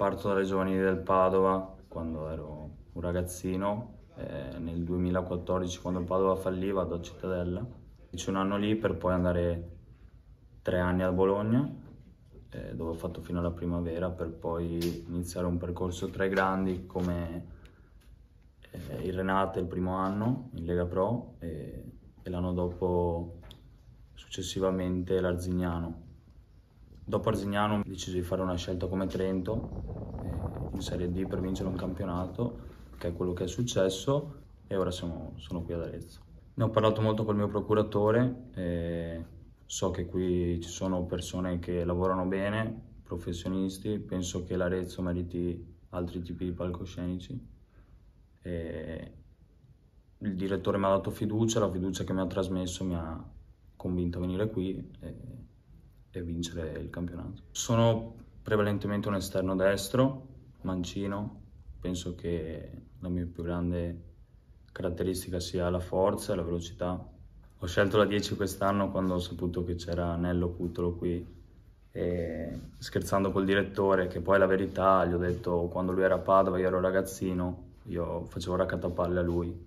Parto dalle giovanili del Padova quando ero un ragazzino, eh, nel 2014 quando il Padova fallì vado a Cittadella. faccio un anno lì per poi andare tre anni a Bologna, eh, dove ho fatto fino alla primavera, per poi iniziare un percorso tra i grandi come eh, il Renate il primo anno in Lega Pro e, e l'anno dopo successivamente l'Arzignano Dopo Arzignano ho deciso di fare una scelta come Trento, eh, in Serie D per vincere un campionato, che è quello che è successo, e ora sono, sono qui ad Arezzo. Ne ho parlato molto col mio procuratore, eh, so che qui ci sono persone che lavorano bene, professionisti, penso che l'Arezzo meriti altri tipi di palcoscenici. E il direttore mi ha dato fiducia, la fiducia che mi ha trasmesso mi ha convinto a venire qui. E e vincere il campionato. Sono prevalentemente un esterno destro, mancino, penso che la mia più grande caratteristica sia la forza e la velocità. Ho scelto la 10 quest'anno quando ho saputo che c'era Nello Cutolo qui e scherzando col direttore, che poi è la verità, gli ho detto quando lui era a Padova, io ero ragazzino, io facevo raccattapalle a lui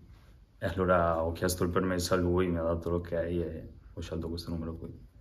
e allora ho chiesto il permesso a lui, mi ha dato l'ok okay e ho scelto questo numero qui.